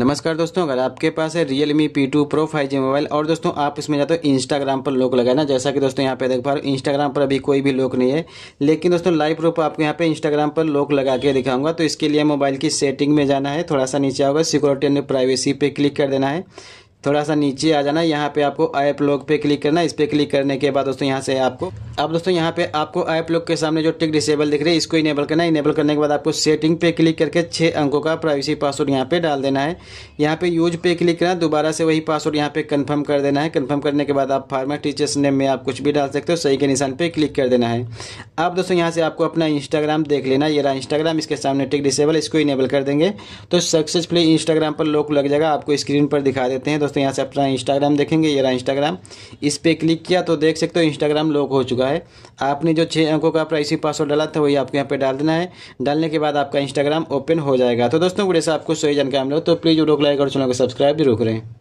नमस्कार दोस्तों अगर आपके पास है Realme P two pro five G mobile और दोस्तों आप इसमें जाते हो इंस्टाग्राम पर लोक लगाना जैसा कि दोस्तों यहाँ पे देख पा रहे हो इंस्टाग्राम पर अभी कोई भी लोक नहीं है लेकिन दोस्तों लाइव प्रूफ आपको यहाँ पे इंस्टाग्राम पर लोक लगा के दिखाऊंगा तो इसके लिए मोबाइल की सेटिंग में जाना है थोड़ा सा नीचे होगा सिक्योरिटी एंड प्राइवेसी पे क्लिक कर देना है थोड़ा सा नीचे आ जाना यहाँ पे आपको ऐप लॉक पे क्लिक करना इस पर क्लिक करने के बाद दोस्तों यहाँ से आपको अब दोस्तों यहाँ पे आपको ऐप लॉग के सामने जो टिक डिसेबल दिख रही है इसको इनेबल करना है इनेबल करने के बाद आपको सेटिंग पे क्लिक करके छः अंकों का प्राइवेसी पासवर्ड यहाँ पे डाल देना है यहाँ पे यूज पे क्लिक करना दोबारा से वही पासवर्ड यहाँ पे कन्फर्म कर देना है कन्फर्म करने के बाद आप फार्मेट टीचर्स नेम में आप कुछ भी डाल सकते हो सही के निशान पर क्लिक कर देना है अब दोस्तों यहाँ से आपको अपना इंस्टाग्राम देख लेना ये रहा इंस्टाग्राम इसके सामने टिक डिसेबल इसको इनेबल कर देंगे तो सक्सेसफुली इंस्टाग्राम पर लॉक लग जाएगा आपको स्क्रीन पर दिखा देते हैं दोस्तों यहाँ से अपना इंस्टाग्राम देखेंगे ये रहा इंस्टाग्राम इस पर क्लिक किया तो देख सकते हो इंस्टाग्राम लॉक हो चुका है आपने जो छः अंकों का प्राइसी पासवर्ड डाला था वही आपको यहाँ पर डाल देना है डालने के बाद आपका इंस्टाग्राम ओपन हो जाएगा तो दोस्तों बुढ़े से आपको सही जानकारी मिलो तो प्लीज़ वीडियो को लाइक और चैनल को सब्सक्राइब जरूर करें